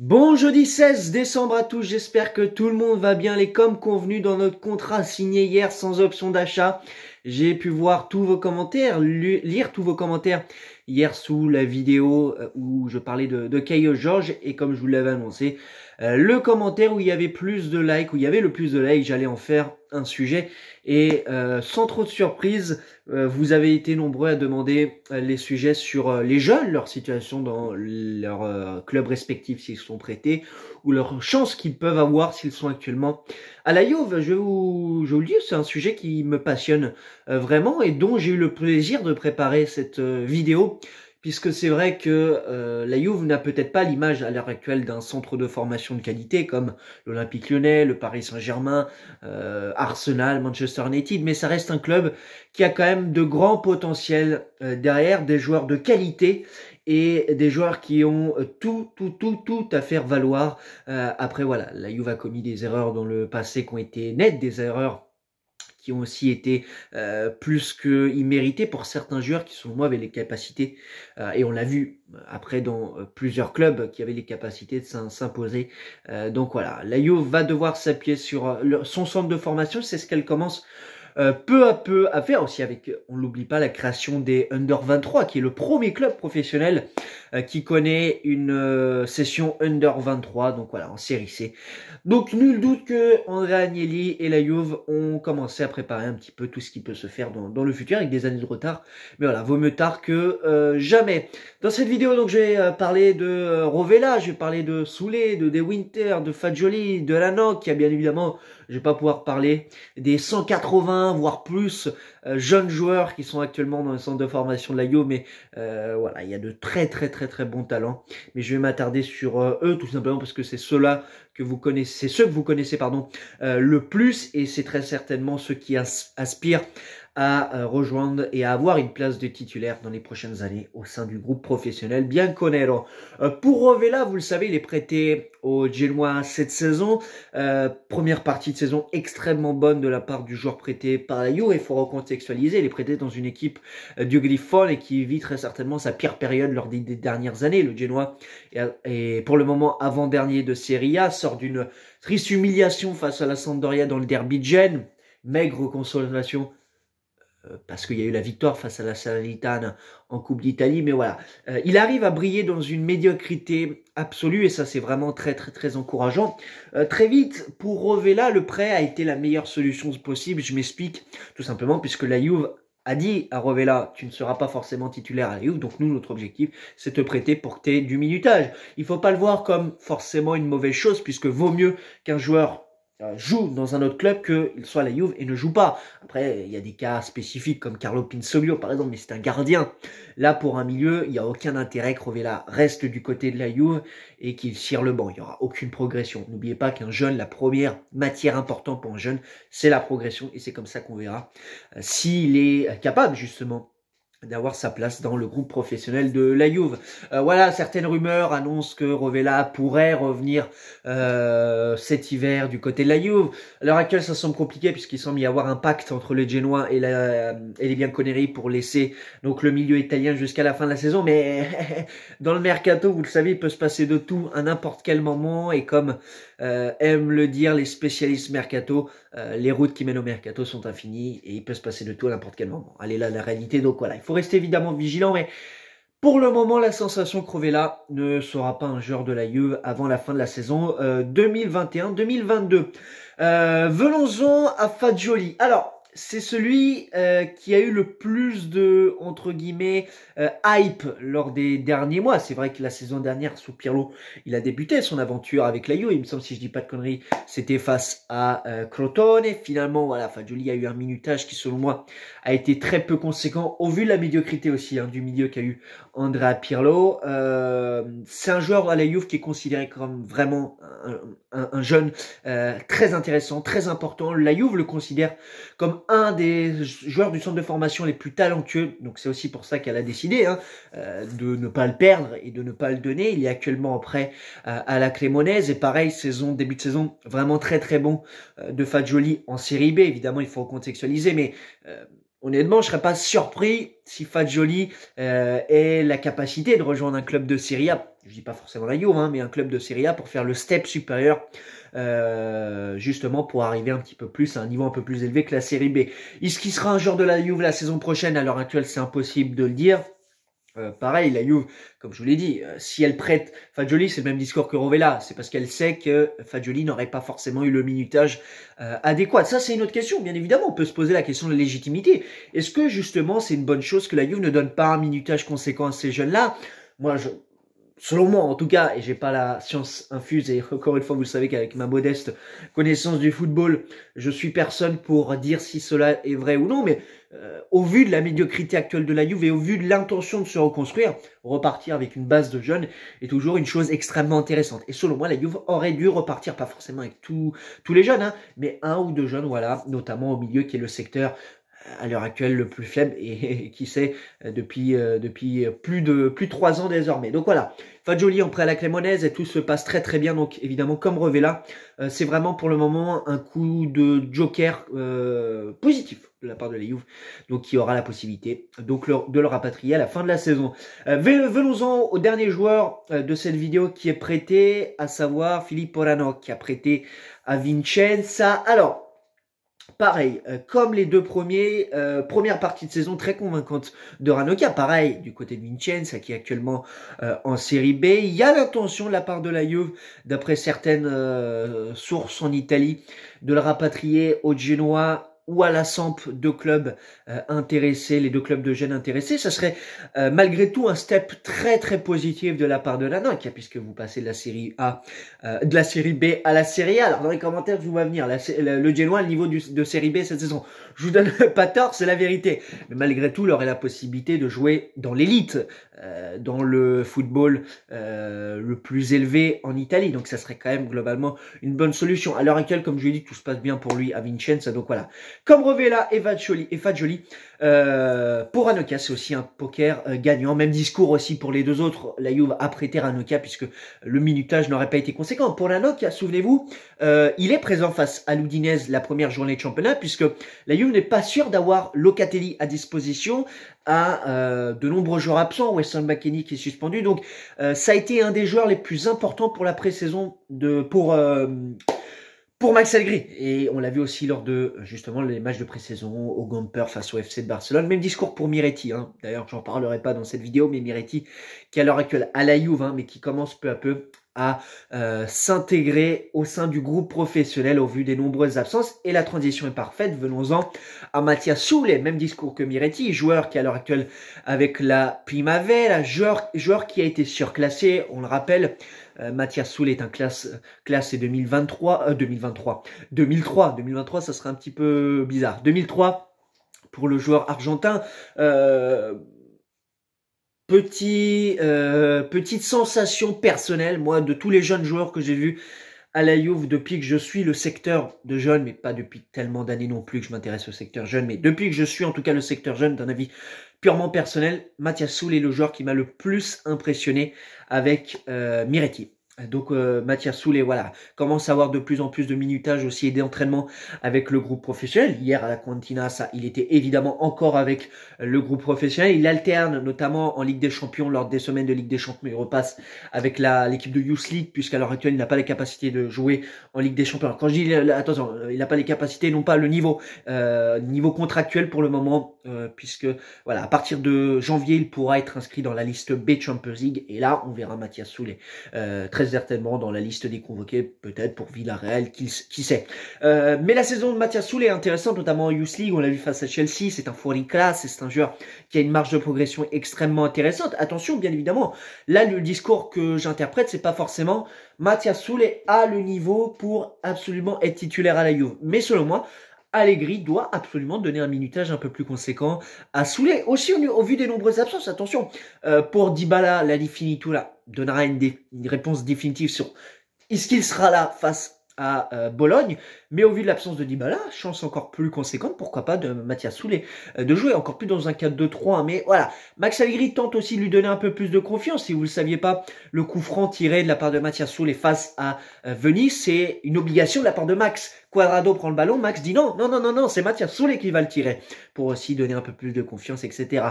Bon jeudi 16 décembre à tous, j'espère que tout le monde va bien. Les comme convenu dans notre contrat signé hier sans option d'achat, j'ai pu voir tous vos commentaires, lire tous vos commentaires hier sous la vidéo euh, où je parlais de, de George Georges et comme je vous l'avais annoncé, euh, le commentaire où il y avait plus de likes, où il y avait le plus de likes, j'allais en faire un sujet. Et euh, sans trop de surprise, euh, vous avez été nombreux à demander euh, les sujets sur les jeunes, leur situation dans leur club respectif s'ils sont prêtés, ou leurs chances qu'ils peuvent avoir s'ils sont actuellement à la Juve. Je je vous le dis, c'est un sujet qui me passionne vraiment et dont j'ai eu le plaisir de préparer cette vidéo puisque c'est vrai que euh, la Juve n'a peut-être pas l'image à l'heure actuelle d'un centre de formation de qualité comme l'Olympique lyonnais, le Paris Saint-Germain, euh, Arsenal, Manchester United, mais ça reste un club qui a quand même de grands potentiels euh, derrière, des joueurs de qualité et des joueurs qui ont tout, tout, tout, tout à faire valoir. après, voilà, la Juve a commis des erreurs dans le passé qui ont été nettes, des erreurs qui ont aussi été euh, plus que immérités pour certains joueurs qui, selon moi, avaient les capacités, euh, et on l'a vu euh, après dans plusieurs clubs qui avaient les capacités de s'imposer. donc voilà, la va devoir s'appuyer sur son centre de formation, c'est ce qu'elle commence peu à peu à faire aussi avec, on n'oublie pas, la création des Under 23, qui est le premier club professionnel euh, qui connaît une euh, session under 23, donc voilà, en série C. Donc nul doute que André Agnelli et la Juve ont commencé à préparer un petit peu tout ce qui peut se faire dans, le futur avec des années de retard. Mais voilà, vaut mieux tard que euh, jamais. Dans cette vidéo, donc j'ai parlé de Rovella, j'ai parlé de Soulet, de De Winter, de Fajoli, de Lanoc, qui a bien évidemment, je vais pas pouvoir parler des 180 voire plus jeunes joueurs qui sont actuellement dans le centre de formation de la Juve, mais voilà, il y a de très très très très bon talent, Mais je vais m'attarder sur euh, eux tout simplement parce que c'est ceux-là que vous connaissez, ceux que vous connaissez pardon euh, le plus et c'est très certainement ceux qui aspirent à euh, rejoindre et à avoir une place de titulaire dans les prochaines années au sein du groupe professionnel Bianconero. Euh, pour Rovella, vous le savez, il est prêté au Genoa cette saison. Euh, première partie de saison extrêmement bonne de la part du joueur prêté par la Juve. Il faut recontextualiser, il est prêté dans une équipe du Glyphon et qui vit très certainement sa pire période lors des, dernières années. Le Genoa est pour le moment avant-dernier de Serie A, sort d'une triste humiliation face à la Sampdoria dans le derby de Maigre consolation euh, parce qu'il y a eu la victoire face à la Salernitana en Coupe d'Italie, mais voilà. Euh, il arrive à briller dans une médiocrité absolue, et ça c'est vraiment très très très encourageant. Euh, très vite, pour Rovella, le prêt a été la meilleure solution possible, je m'explique, tout simplement, puisque la Juve a dit à Rovella, tu ne seras pas forcément titulaire à la Juve, donc nous, notre objectif, c'est te prêter pour que tu aies du minutage. Il ne faut pas le voir comme forcément une mauvaise chose, puisque vaut mieux qu'un joueur euh, joue dans un autre club qu'il soit la Juve et ne joue pas. Après, il y a des cas spécifiques comme Carlo Pinsolio par exemple, mais c'est un gardien. Là, pour un milieu, il n'y a aucun intérêt que Rovella reste du côté de la Juve et qu'il tire le banc. Il n'y aura aucune progression. N'oubliez pas qu'un jeune, la première matière importante pour un jeune, c'est la progression et c'est comme ça qu'on verra euh, s'il est capable justement d'avoir sa place dans le groupe professionnel de la Juve. Euh, voilà, certaines rumeurs annoncent que Rovella pourrait revenir euh, cet hiver du côté de la Juve. À l'heure actuelle, ça semble compliqué puisqu'il semble y avoir un pacte entre les Génois et, la, et les Bianconeri pour laisser donc le milieu italien jusqu'à la fin de la saison. Mais dans le mercato, vous le savez, il peut se passer de tout à n'importe quel moment et comme euh, aiment le dire les spécialistes mercato, euh, les routes qui mènent au mercato sont infinies et il peut se passer de tout à n'importe quel moment. Allez là la réalité, donc voilà, il faut rester évidemment vigilant, mais pour le moment, la sensation là ne sera pas un joueur de la Juve avant la fin de la saison 2021-2022. Euh, euh, Venons-en à Fagioli. Alors, c'est celui euh, qui a eu le plus de entre guillemets euh, hype lors des derniers mois. C'est vrai que la saison dernière sous Pirlo, il a débuté son aventure avec la Juve. Il me semble, si je dis pas de conneries, c'était face à euh, Crotone. Finalement, voilà, Fagioli a eu un minutage qui, selon moi, a été très peu conséquent au vu de la médiocrité aussi hein, du milieu qu'a eu Andrea Pirlo. Euh, c'est un joueur à la Juve qui est considéré comme vraiment un, un jeune très intéressant, très important. La Juve le considère comme un des joueurs du centre de formation les plus talentueux. Donc c'est aussi pour ça qu'elle a décidé hein, euh, de ne pas le perdre et de ne pas le donner. Il est actuellement en prêt euh, à la Clémonaise Et pareil, saison, début de saison vraiment très très bon euh, de Fadjoli en série B. Évidemment, il faut contextualiser, mais honnêtement, je serais pas surpris si Fadjoli euh, ait la capacité de rejoindre un club de Serie A. Je dis pas forcément la Juve, hein, mais un club de Serie A pour faire le step supérieur, euh, justement pour arriver un petit peu plus à un niveau un peu plus élevé que la Série B. Est-ce qu'il sera un joueur de la Juve la saison prochaine À l'heure actuelle, c'est impossible de le dire. Euh, pareil, la Juve, comme je vous l'ai dit, euh, si elle prête Fagioli, c'est le même discours que Rovella, c'est parce qu'elle sait que Fagioli n'aurait pas forcément eu le minutage euh, adéquat. Ça, c'est une autre question, bien évidemment, on peut se poser la question de la légitimité. Est-ce que justement, c'est une bonne chose que la Juve ne donne pas un minutage conséquent à ces jeunes-là Moi, je, selon moi en tout cas, et j'ai pas la science infuse, et encore une fois, vous savez qu'avec ma modeste connaissance du football, je suis personne pour dire si cela est vrai ou non, mais euh, au vu de la médiocrité actuelle de la Juve et au vu de l'intention de se reconstruire, repartir avec une base de jeunes est toujours une chose extrêmement intéressante. Et selon moi, la Juve aurait dû repartir, pas forcément avec tous les jeunes, hein, mais un ou deux jeunes, voilà, notamment au milieu qui est le secteur à l'heure actuelle le plus faible et, qui sait euh, depuis euh, depuis plus de plus trois ans désormais. Donc voilà, Fajoli en prêt à la Clémonnaise et tout se passe très très bien. Donc évidemment comme Revella, euh, c'est vraiment pour le moment un coup de joker positif de la part de la Juve, donc qui aura la possibilité donc de le rapatrier à la fin de la saison. Venons-en au dernier joueur de cette vidéo qui est prêté, à savoir Philippe Orano, qui a prêté à Vincenza. Alors Pareil, euh, comme les deux premiers, euh, première partie de saison très convaincante de Ranocchia, Pareil, du côté de Vincenza qui est actuellement euh, en série B. Il y a l'intention de la part de la Juve, d'après certaines euh, sources en Italie, de le rapatrier au Genoa ou à la Samp, de clubs euh, intéressés, les deux clubs de jeunes intéressés, ça serait euh, malgré tout un step très très positif de la part de Nanak, puisque vous passez de la série A, euh, de la série B à la série A. Alors dans les commentaires, je vous vois venir, le genoa le niveau de série B cette saison, je vous donne pas tort, c'est la vérité. Mais malgré tout, il aurait la possibilité de jouer dans l'élite, dans le football le plus élevé en Italie. Donc ça serait quand même globalement une bonne solution. À l'heure actuelle, comme je l'ai dit, tout se passe bien pour lui à Vincenza, donc voilà comme Rovella et Fagioli. Et euh, pour Anoka, c'est aussi un poker euh, gagnant. Même discours aussi pour les deux autres. La Juve a prêté Anoka puisque le minutage n'aurait pas été conséquent. Pour Anoka, souvenez-vous, euh, il est présent face à l'Oudinez la première journée de championnat puisque la Juve n'est pas sûre d'avoir Locatelli à disposition à de nombreux joueurs absents. Weston McKennie qui est suspendu. Donc ça a été un des joueurs les plus importants pour la pré-saison de pour pour Max Allegri, Et on l'a vu aussi lors de justement les matchs de pré-saison au Gomper face au FC de Barcelone. Même discours pour Miretti. Hein. D'ailleurs, j'en parlerai pas dans cette vidéo, mais Miretti qui à l'heure actuelle à la Juve, hein, mais qui commence peu à peu à euh, s'intégrer au sein du groupe professionnel au vu des nombreuses absences. Et la transition est parfaite. Venons-en à Mathias Soule. même discours que Miretti, joueur qui à l'heure actuelle avec la Primavera, joueur, joueur qui a été surclassé, on le rappelle. Euh, Mathias Soulet est un classe, classé 2023, 2023, 2003, 2023, ça serait un petit peu bizarre. 2003 pour le joueur argentin. Euh, petit, euh, petite sensation personnelle, moi, de tous les jeunes joueurs que j'ai vus à la Juve depuis que je suis le secteur de jeunes, mais pas depuis tellement d'années non plus que je m'intéresse au secteur jeune, mais depuis que je suis en tout cas le secteur jeune, d'un avis purement personnel, Mathias Soul est le joueur qui m'a le plus impressionné avec euh, Miretti. Donc euh, Mathias Soulet, voilà, commence à avoir de plus en plus de minutage aussi et d'entraînement avec le groupe professionnel. Hier à la Quantina, ça, il était évidemment encore avec le groupe professionnel. Il alterne notamment en Ligue des Champions lors des semaines de Ligue des Champions. Il repasse avec l'équipe de Youth League puisqu'à l'heure actuelle, il n'a pas les capacités de jouer en Ligue des Champions. quand je dis, euh, attention, euh, il n'a pas les capacités, non pas le niveau, niveau contractuel pour le moment, puisque voilà, à partir de janvier, il pourra être inscrit dans la liste B Champions League et là, on verra Mathias Soulet. très certainement dans la liste des convoqués, peut-être pour Villarreal, qui, qui sait. Euh, mais la saison de Mathias Soul est intéressante, notamment en Youth League, on l'a vu face à Chelsea, c'est un in classe, c'est un joueur qui a une marge de progression extrêmement intéressante. Attention, bien évidemment, là, le discours que j'interprète, c'est pas forcément Mathias Soul a le niveau pour absolument être titulaire à la Juve. Mais selon moi, Allegri doit absolument donner un minutage un peu plus conséquent à Soulet. Aussi, au, vu des nombreuses absences, attention, euh, pour Dybala, la là, donnera une, réponse définitive sur est-ce qu'il sera là face à euh, Bologne mais au vu de l'absence de Dybala, chance encore plus conséquente, pourquoi pas, de Mathias Soulet euh, de jouer encore plus dans un 4-2-3. Mais voilà, Max Allegri tente aussi de lui donner un peu plus de confiance. Si vous ne le saviez pas, le coup franc tiré de la part de Mathias Soulet face à euh, Venise, c'est une obligation de la part de Max. Quadrado prend le ballon, Max dit non, non, non, non, non, c'est Mathias Soulet qui va le tirer pour aussi donner un peu plus de confiance, etc.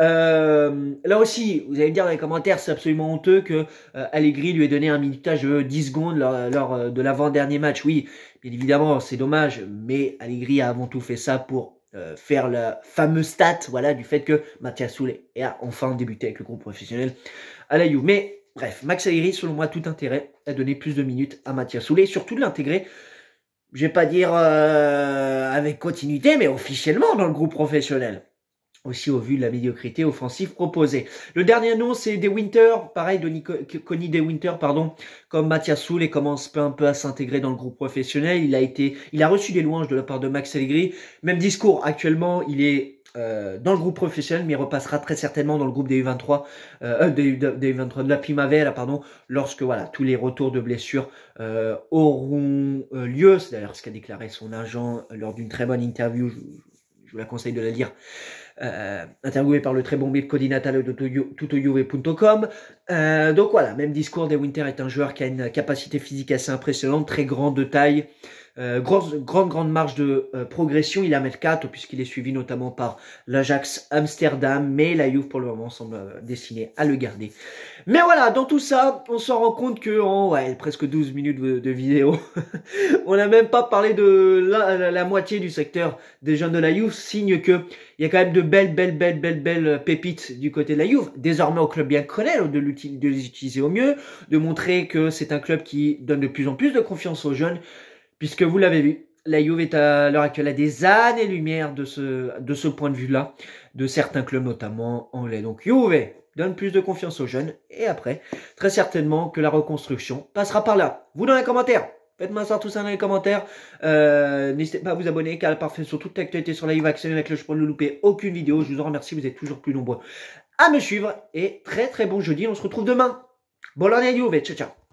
Euh, là aussi, vous allez me dire dans les commentaires, c'est absolument honteux que Allegri lui ait donné un minutage de 10 secondes lors de l'avant-dernier match. Oui, Bien évidemment, c'est dommage, mais Allegri a avant tout fait ça pour euh, faire le fameux stat voilà, du fait que Mathias Soulet a enfin débuté avec le groupe professionnel à la Mais bref, Max Allegri, selon moi, tout intérêt à donner plus de minutes à Mathias Soulet, surtout de l'intégrer je vais pas dire euh, avec continuité, mais officiellement dans le groupe professionnel aussi au vu de la médiocrité offensive proposée. Le dernier nom, c'est De Winter, pareil, de Connie De Winter, pardon, comme Mathias Soul et commence un peu à s'intégrer dans le groupe professionnel. Il a été, il a reçu des louanges de la part de Max Allegri. Même discours, actuellement, il est euh, dans le groupe professionnel, mais il repassera très certainement dans le groupe des U23, euh, euh, des, U23 de la Primavera, pardon, lorsque voilà tous les retours de blessures auront lieu. C'est d'ailleurs ce qu'a déclaré son agent lors d'une très bonne interview je vous la conseille de la lire, euh, interviewé par le très bon Bill Codinatale de tutoyuve.com. Euh, donc voilà, même discours, De Winter est un joueur qui a une capacité physique assez impressionnante, très grande de taille, euh, grosse, grande, grande marge de euh, progression. Il a 1m4 puisqu'il est suivi notamment par l'Ajax Amsterdam, mais la Juve pour le moment semble euh, destinée à le garder. Mais voilà, dans tout ça, on s'en rend compte que en presque 12 minutes de, vidéo, on n'a même pas parlé de la, moitié du secteur des jeunes de la Juve, signe que il y a quand même de belles, belles, belles, belles, belles pépites du côté de la Juve. Désormais, au club bien connaît de, de les utiliser au mieux, de montrer que c'est un club qui donne de plus en plus de confiance aux jeunes, puisque vous l'avez vu, la Juve est à l'heure actuelle à des années-lumière de ce, de ce point de vue-là, de certains clubs, notamment anglais. Donc Juve donne plus de confiance aux jeunes, et après, très certainement que la reconstruction passera par là. Vous dans les commentaires Faites-moi ça tout ça dans les commentaires. Euh, n'hésitez pas à vous abonner car parfait sur toute l'actualité sur la Juve, actionnez la cloche pour ne louper aucune vidéo. Je vous en remercie, vous êtes toujours plus nombreux à me suivre. Et très très bon jeudi, on se retrouve demain. à Juve, ciao ciao